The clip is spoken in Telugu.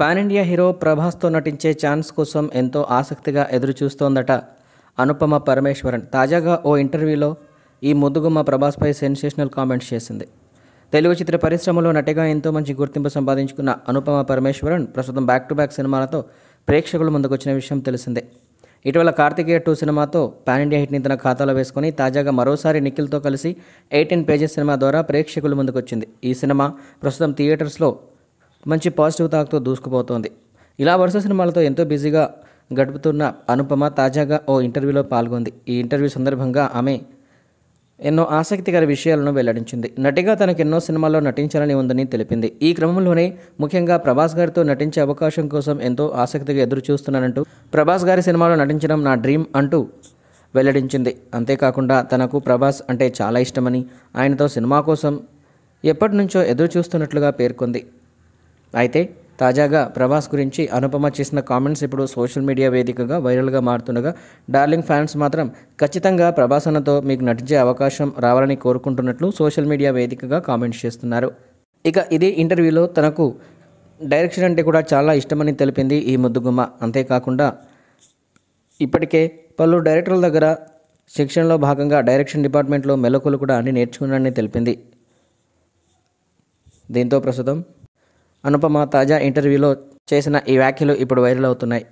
పాన్ ఇండియా హీరో ప్రభాస్తో నటించే ఛాన్స్ కోసం ఎంతో ఆసక్తిగా ఎదురుచూస్తోందట అనుపమ పరమేశ్వరన్ తాజాగా ఓ ఇంటర్వ్యూలో ఈ ముద్దుగుమ్మ ప్రభాస్పై సెన్సేషనల్ కామెంట్స్ చేసింది తెలుగు చిత్ర పరిశ్రమలో నటిగా ఎంతో మంచి గుర్తింపు సంపాదించుకున్న అనుపమ పరమేశ్వరన్ ప్రస్తుతం బ్యాక్ టు బ్యాక్ సినిమాలతో ప్రేక్షకుల ముందుకొచ్చిన విషయం తెలిసిందే ఇటీవల కార్తికేయ టూ సినిమాతో పాన్ ఇండియా హిట్ని తన ఖాతాలో వేసుకొని తాజాగా మరోసారి నిఖిల్తో కలిసి ఎయిటీన్ పేజెస్ సినిమా ద్వారా ప్రేక్షకుల ముందుకొచ్చింది ఈ సినిమా ప్రస్తుతం థియేటర్స్లో మంచి పాజిటివ్ తాక్తో దూసుకుపోతోంది ఇలా వరుస సినిమాలతో ఎంతో బిజీగా గడుపుతున్న అనుపమ తాజాగా ఓ ఇంటర్వ్యూలో పాల్గొంది ఈ ఇంటర్వ్యూ సందర్భంగా ఆమె ఎన్నో ఆసక్తికర విషయాలను వెల్లడించింది నటిగా తనకు ఎన్నో సినిమాల్లో నటించాలని ఉందని తెలిపింది ఈ క్రమంలోనే ముఖ్యంగా ప్రభాస్ గారితో నటించే అవకాశం కోసం ఎంతో ఆసక్తిగా ఎదురు చూస్తున్నానంటూ ప్రభాస్ గారి సినిమాలో నటించడం నా డ్రీమ్ అంటూ వెల్లడించింది అంతేకాకుండా తనకు ప్రభాస్ అంటే చాలా ఇష్టమని ఆయనతో సినిమా కోసం ఎప్పటి నుంచో ఎదురు చూస్తున్నట్లుగా పేర్కొంది అయితే తాజాగా ప్రభాస్ గురించి అనుపమ చేసిన కామెంట్స్ ఇప్పుడు సోషల్ మీడియా వేదికగా వైరల్గా మారుతుండగా డార్లింగ్ ఫ్యాన్స్ మాత్రం ఖచ్చితంగా ప్రభాస్ అన్నతో మీకు నటించే అవకాశం రావాలని కోరుకుంటున్నట్లు సోషల్ మీడియా వేదికగా కామెంట్స్ చేస్తున్నారు ఇక ఇదే ఇంటర్వ్యూలో తనకు డైరెక్షన్ అంటే కూడా చాలా ఇష్టమని తెలిపింది ఈ ముద్దుగుమ్మ అంతేకాకుండా ఇప్పటికే పలు డైరెక్టర్ల దగ్గర శిక్షణలో భాగంగా డైరెక్షన్ డిపార్ట్మెంట్లో మెలకులు కూడా అన్ని నేర్చుకున్నానని తెలిపింది దీంతో ప్రస్తుతం అనుపమ తాజా ఇంటర్వ్యూలో చేసిన ఈ వ్యాఖ్యలు ఇప్పుడు వైరల్ అవుతున్నాయి